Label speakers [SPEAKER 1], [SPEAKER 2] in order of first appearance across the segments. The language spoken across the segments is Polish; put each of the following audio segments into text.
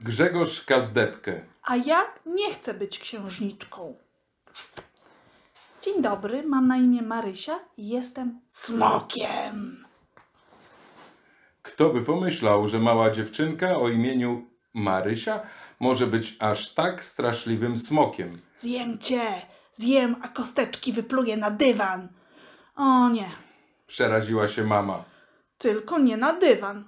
[SPEAKER 1] Grzegorz Kazdepkę.
[SPEAKER 2] A ja nie chcę być księżniczką. Dzień dobry, mam na imię Marysia i jestem smokiem.
[SPEAKER 1] Kto by pomyślał, że mała dziewczynka o imieniu Marysia może być aż tak straszliwym smokiem?
[SPEAKER 2] Zjem cię, zjem, a kosteczki wypluję na dywan. O nie.
[SPEAKER 1] Przeraziła się mama.
[SPEAKER 2] Tylko nie na dywan.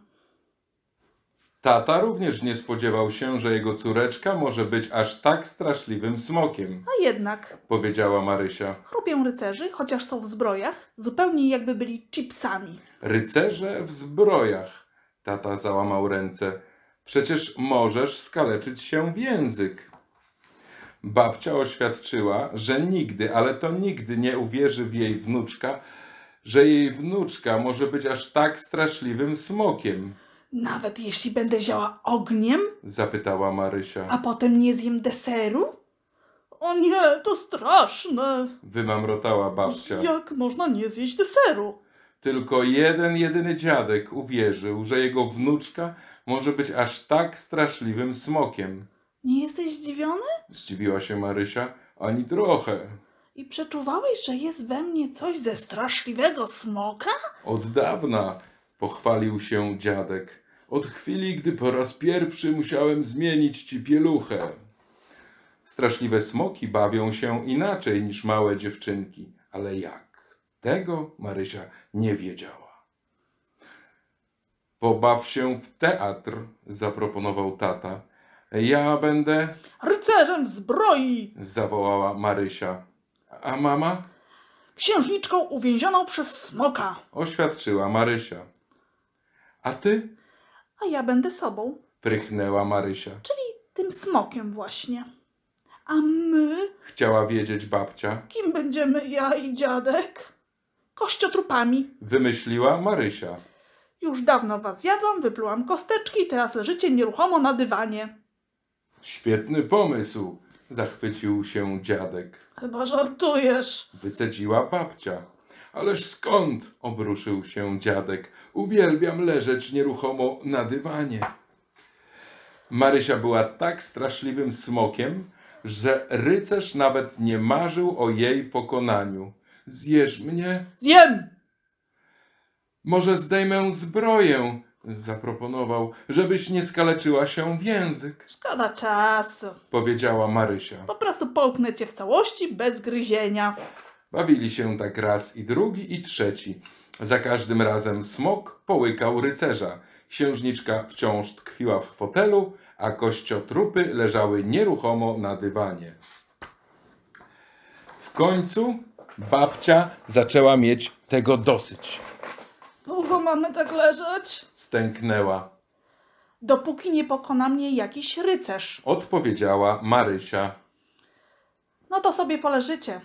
[SPEAKER 1] Tata również nie spodziewał się, że jego córeczka może być aż tak straszliwym smokiem,
[SPEAKER 2] A jednak,
[SPEAKER 1] powiedziała Marysia.
[SPEAKER 2] chrupią rycerzy, chociaż są w zbrojach, zupełnie jakby byli chipsami.
[SPEAKER 1] Rycerze w zbrojach. Tata załamał ręce. Przecież możesz skaleczyć się w język. Babcia oświadczyła, że nigdy, ale to nigdy nie uwierzy w jej wnuczka, że jej wnuczka może być aż tak straszliwym smokiem.
[SPEAKER 2] Nawet jeśli będę ziała ogniem?
[SPEAKER 1] Zapytała Marysia. A
[SPEAKER 2] potem nie zjem deseru? O nie, to straszne.
[SPEAKER 1] Wymamrotała babcia. Jak
[SPEAKER 2] można nie zjeść deseru?
[SPEAKER 1] Tylko jeden, jedyny dziadek uwierzył, że jego wnuczka może być aż tak straszliwym smokiem.
[SPEAKER 2] Nie jesteś zdziwiony?
[SPEAKER 1] Zdziwiła się Marysia. Ani trochę.
[SPEAKER 2] I przeczuwałeś, że jest we mnie coś ze straszliwego smoka?
[SPEAKER 1] Od dawna, pochwalił się dziadek od chwili, gdy po raz pierwszy musiałem zmienić ci pieluchę. Straszliwe smoki bawią się inaczej niż małe dziewczynki, ale jak? Tego Marysia nie wiedziała. Pobaw się w teatr, zaproponował tata. Ja będę.
[SPEAKER 2] Rycerzem zbroi!
[SPEAKER 1] zawołała Marysia. A mama?
[SPEAKER 2] Księżniczką uwięzioną przez smoka,
[SPEAKER 1] oświadczyła Marysia. A ty
[SPEAKER 2] a ja będę sobą.
[SPEAKER 1] Prychnęła Marysia. Czyli
[SPEAKER 2] tym smokiem właśnie. A my?
[SPEAKER 1] Chciała wiedzieć babcia.
[SPEAKER 2] Kim będziemy ja i dziadek? Kościotrupami.
[SPEAKER 1] Wymyśliła Marysia.
[SPEAKER 2] Już dawno was jadłam, wyplułam kosteczki, i teraz leżycie nieruchomo na dywanie.
[SPEAKER 1] Świetny pomysł, zachwycił się dziadek. Chyba żartujesz. Wycedziła babcia. Ależ skąd? obruszył się dziadek. Uwielbiam leżeć nieruchomo na dywanie. Marysia była tak straszliwym smokiem, że rycerz nawet nie marzył o jej pokonaniu. Zjesz mnie? Zjem! Może zdejmę zbroję, zaproponował, żebyś nie skaleczyła się w język.
[SPEAKER 2] Szkoda czasu,
[SPEAKER 1] powiedziała Marysia. Po
[SPEAKER 2] prostu połknę cię w całości bez gryzienia.
[SPEAKER 1] Bawili się tak raz i drugi i trzeci. Za każdym razem smok połykał rycerza. Księżniczka wciąż tkwiła w fotelu, a kościotrupy leżały nieruchomo na dywanie. W końcu babcia zaczęła mieć tego dosyć.
[SPEAKER 2] Długo mamy tak leżeć?
[SPEAKER 1] Stęknęła.
[SPEAKER 2] Dopóki nie pokona mnie jakiś rycerz,
[SPEAKER 1] odpowiedziała Marysia.
[SPEAKER 2] No to sobie poleżycie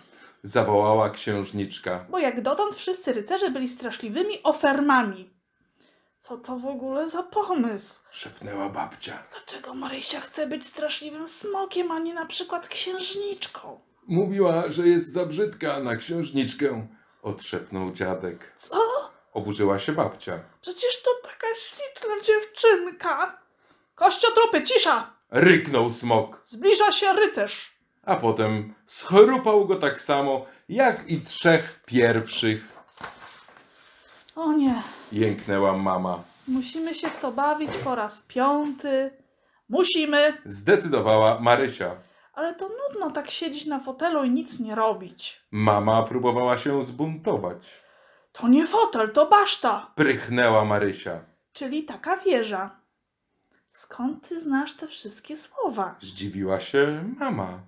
[SPEAKER 1] zawołała księżniczka.
[SPEAKER 2] Bo jak dotąd wszyscy rycerze byli straszliwymi ofermami. Co to w ogóle za pomysł?
[SPEAKER 1] Szepnęła babcia.
[SPEAKER 2] Dlaczego Marysia chce być straszliwym smokiem, a nie na przykład księżniczką?
[SPEAKER 1] Mówiła, że jest za brzydka na księżniczkę, odszepnął dziadek. Co? Oburzyła się babcia.
[SPEAKER 2] Przecież to taka śliczna dziewczynka. Kościotrupy, cisza!
[SPEAKER 1] Ryknął smok.
[SPEAKER 2] Zbliża się rycerz
[SPEAKER 1] a potem schrupał go tak samo, jak i trzech pierwszych. O nie. Jęknęła mama.
[SPEAKER 2] Musimy się w to bawić po raz piąty. Musimy.
[SPEAKER 1] Zdecydowała Marysia.
[SPEAKER 2] Ale to nudno tak siedzieć na fotelu i nic nie robić.
[SPEAKER 1] Mama próbowała się zbuntować.
[SPEAKER 2] To nie fotel, to baszta.
[SPEAKER 1] Prychnęła Marysia.
[SPEAKER 2] Czyli taka wieża. Skąd ty znasz te wszystkie słowa?
[SPEAKER 1] Zdziwiła się mama.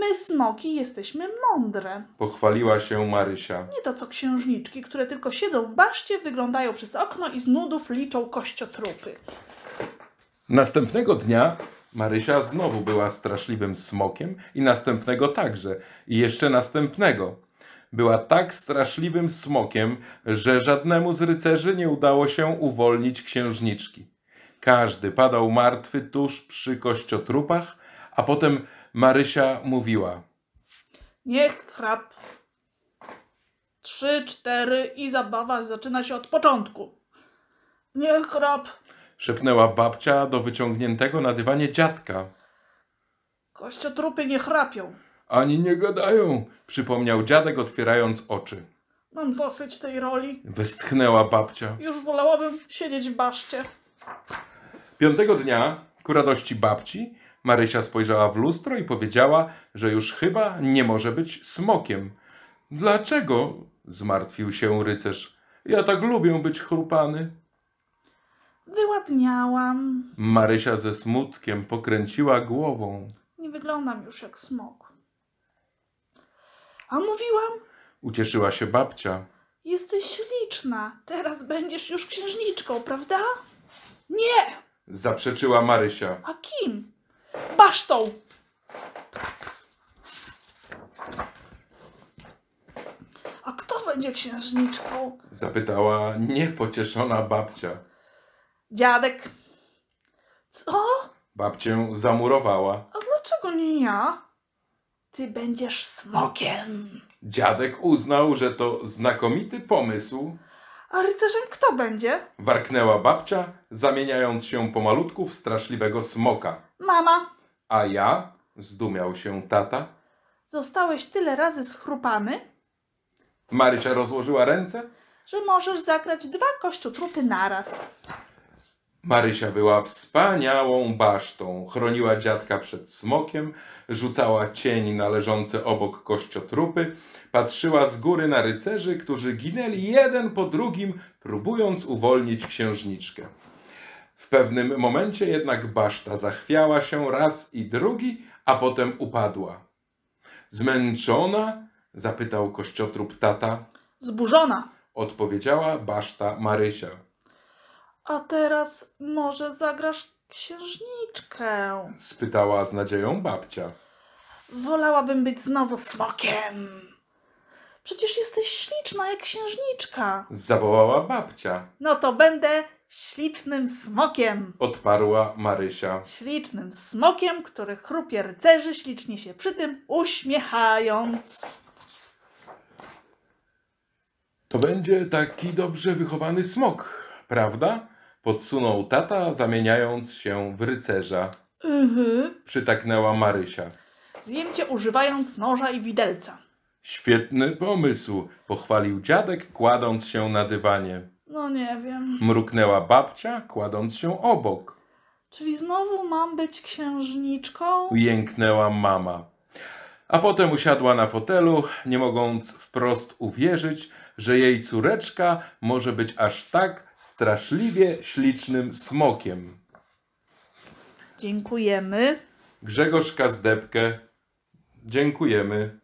[SPEAKER 2] My, smoki, jesteśmy mądre.
[SPEAKER 1] Pochwaliła się Marysia.
[SPEAKER 2] Nie to co księżniczki, które tylko siedzą w baszcie, wyglądają przez okno i z nudów liczą kościotrupy.
[SPEAKER 1] Następnego dnia Marysia znowu była straszliwym smokiem i następnego także, i jeszcze następnego. Była tak straszliwym smokiem, że żadnemu z rycerzy nie udało się uwolnić księżniczki. Każdy padał martwy tuż przy kościotrupach, a potem Marysia mówiła.
[SPEAKER 2] Niech chrap. Trzy, cztery i zabawa zaczyna się od początku. Niech chrap.
[SPEAKER 1] Szepnęła babcia do wyciągniętego na dywanie dziadka.
[SPEAKER 2] Kościotrupy nie chrapią.
[SPEAKER 1] Ani nie gadają, przypomniał dziadek otwierając oczy.
[SPEAKER 2] Mam dosyć tej roli.
[SPEAKER 1] Westchnęła babcia.
[SPEAKER 2] Już wolałabym siedzieć w baszcie.
[SPEAKER 1] Piątego dnia, ku radości babci, Marysia spojrzała w lustro i powiedziała, że już chyba nie może być smokiem. Dlaczego? zmartwił się rycerz. Ja tak lubię być chrupany.
[SPEAKER 2] Wyładniałam.
[SPEAKER 1] Marysia ze smutkiem pokręciła głową.
[SPEAKER 2] Nie wyglądam już jak smok. A mówiłam?
[SPEAKER 1] Ucieszyła się babcia.
[SPEAKER 2] Jesteś śliczna. Teraz będziesz już księżniczką, prawda? Nie!
[SPEAKER 1] Zaprzeczyła Marysia.
[SPEAKER 2] A kim? basztą. A kto będzie księżniczką?
[SPEAKER 1] Zapytała niepocieszona babcia.
[SPEAKER 2] Dziadek. Co?
[SPEAKER 1] Babcię zamurowała.
[SPEAKER 2] A dlaczego nie ja? Ty będziesz smokiem.
[SPEAKER 1] Dziadek uznał, że to znakomity pomysł.
[SPEAKER 2] A rycerzem kto będzie?
[SPEAKER 1] Warknęła babcia, zamieniając się pomalutku w straszliwego smoka. Mama, A ja? Zdumiał się tata.
[SPEAKER 2] zostałeś tyle razy schrupany,
[SPEAKER 1] Marysia rozłożyła ręce.
[SPEAKER 2] że możesz zagrać dwa kościotrupy naraz.
[SPEAKER 1] Marysia była wspaniałą basztą. Chroniła dziadka przed smokiem, rzucała cień na leżące obok kościotrupy, patrzyła z góry na rycerzy, którzy ginęli jeden po drugim, próbując uwolnić księżniczkę. W pewnym momencie jednak baszta zachwiała się raz i drugi, a potem upadła. Zmęczona? zapytał kościotrup tata.
[SPEAKER 2] Zburzona,
[SPEAKER 1] odpowiedziała baszta Marysia.
[SPEAKER 2] A teraz może zagrasz księżniczkę?
[SPEAKER 1] spytała z nadzieją babcia.
[SPEAKER 2] Wolałabym być znowu smokiem. Przecież jesteś śliczna jak księżniczka,
[SPEAKER 1] zawołała babcia.
[SPEAKER 2] No to będę Ślicznym smokiem!
[SPEAKER 1] Odparła Marysia.
[SPEAKER 2] Ślicznym smokiem, który chrupie rycerzy, ślicznie się przy tym uśmiechając.
[SPEAKER 1] To będzie taki dobrze wychowany smok, prawda? Podsunął tata, zamieniając się w rycerza.
[SPEAKER 2] Mhm.
[SPEAKER 1] Przytaknęła Marysia.
[SPEAKER 2] Zjemcie używając noża i widelca.
[SPEAKER 1] Świetny pomysł, pochwalił dziadek, kładąc się na dywanie.
[SPEAKER 2] No nie wiem.
[SPEAKER 1] Mruknęła babcia, kładąc się obok.
[SPEAKER 2] Czyli znowu mam być księżniczką?
[SPEAKER 1] Jęknęła mama. A potem usiadła na fotelu, nie mogąc wprost uwierzyć, że jej córeczka może być aż tak straszliwie ślicznym smokiem.
[SPEAKER 2] Dziękujemy.
[SPEAKER 1] Grzegorz Kazdepkę. Dziękujemy.